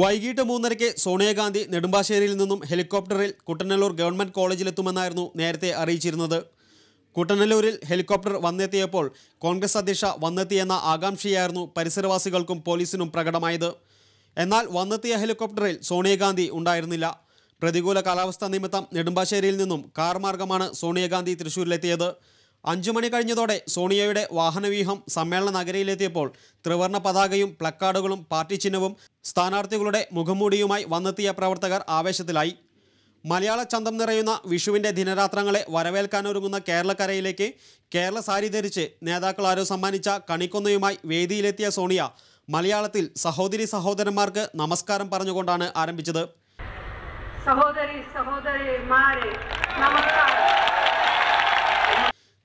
വൈകിട്ട് മൂന്നരയ്ക്ക് സോണിയാഗാന്ധി നെടുമ്പാശ്ശേരിയിൽ നിന്നും ഹെലികോപ്റ്ററിൽ കുട്ടനല്ലൂർ ഗവൺമെൻറ് കോളേജിലെത്തുമെന്നായിരുന്നു നേരത്തെ അറിയിച്ചിരുന്നത് കുട്ടനല്ലൂരിൽ ഹെലികോപ്റ്റർ വന്നെത്തിയപ്പോൾ കോൺഗ്രസ് അധ്യക്ഷ വന്നെത്തിയെന്ന ആകാംക്ഷയായിരുന്നു പരിസരവാസികൾക്കും പോലീസിനും പ്രകടമായത് എന്നാൽ വന്നെത്തിയ ഹെലികോപ്റ്ററിൽ സോണിയാഗാന്ധി ഉണ്ടായിരുന്നില്ല പ്രതികൂല കാലാവസ്ഥ നിമിത്തം നെടുമ്പാശ്ശേരിയിൽ നിന്നും കാർ മാർഗമാണ് സോണിയാഗാന്ധി തൃശൂരിലെത്തിയത് അഞ്ചു മണി കഴിഞ്ഞതോടെ സോണിയയുടെ വാഹനവ്യൂഹം സമ്മേളന നഗരയിലെത്തിയപ്പോൾ ത്രിവർണ പതാകയും പ്ലക്കാർഡുകളും പാർട്ടി ചിഹ്നവും സ്ഥാനാർത്ഥികളുടെ മുഖംമൂടിയുമായി വന്നെത്തിയ പ്രവർത്തകർ ആവേശത്തിലായി മലയാള ചന്തം നിറയുന്ന വിഷുവിൻ്റെ ദിനരാത്രങ്ങളെ വരവേൽക്കാനൊരുങ്ങുന്ന കേരളക്കരയിലേക്ക് കേരള സാരി ധരിച്ച് നേതാക്കൾ ആരോ സമ്മാനിച്ച കണിക്കൊന്നയുമായി വേദിയിലെത്തിയ സോണിയ മലയാളത്തിൽ സഹോദരി സഹോദരന്മാർക്ക് നമസ്കാരം പറഞ്ഞുകൊണ്ടാണ് ആരംഭിച്ചത് സഹോദരി സഹോദരിമാരെ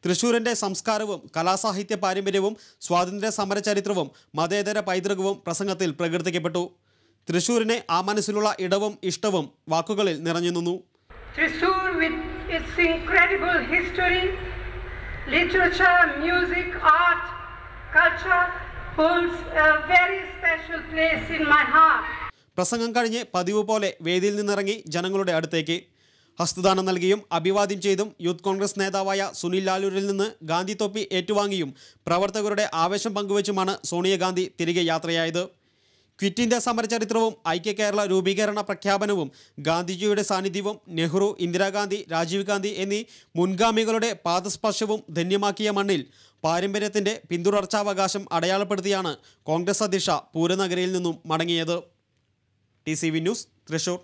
തൃശൂരിൻ്റെ സംസ്കാരവും കലാസാഹിത്യ പാരമ്പര്യവും സ്വാതന്ത്ര്യ സമര ചരിത്രവും മതേതര പൈതൃകവും പ്രസംഗത്തിൽ പ്രകീർത്തിക്കപ്പെട്ടു തൃശൂരിനെ ആ മനസ്സിലുള്ള ഇടവും ഇഷ്ടവും വാക്കുകളിൽ നിറഞ്ഞു നിന്നു പ്രസംഗം കഴിഞ്ഞ് പതിവ് പോലെ വേദിയിൽ നിന്നിറങ്ങി ജനങ്ങളുടെ അടുത്തേക്ക് ഹസ്തദാനം നൽകിയും അഭിവാദ്യം ചെയ്തും യൂത്ത് കോൺഗ്രസ് നേതാവായ സുനിൽ ലാലൂരിൽ നിന്ന് ഗാന്ധി തൊപ്പി ഏറ്റുവാങ്ങിയും പ്രവർത്തകരുടെ ആവേശം പങ്കുവച്ചുമാണ് സോണിയാഗാന്ധി തിരികെ യാത്രയായത് ക്വിറ്റ് ഇന്ത്യ സമരചരിത്രവും ഐക്യ കേരള രൂപീകരണ പ്രഖ്യാപനവും ഗാന്ധിജിയുടെ സാന്നിധ്യവും നെഹ്റു ഇന്ദിരാഗാന്ധി രാജീവ് ഗാന്ധി എന്നീ മുൻഗാമികളുടെ പാദസ്പർശവും ധന്യമാക്കിയ മണ്ണിൽ പാരമ്പര്യത്തിൻ്റെ പിന്തുടർച്ചാവകാശം അടയാളപ്പെടുത്തിയാണ് കോൺഗ്രസ് അധ്യക്ഷ പൂരനഗരയിൽ നിന്നും മടങ്ങിയത് T C V news Thrissur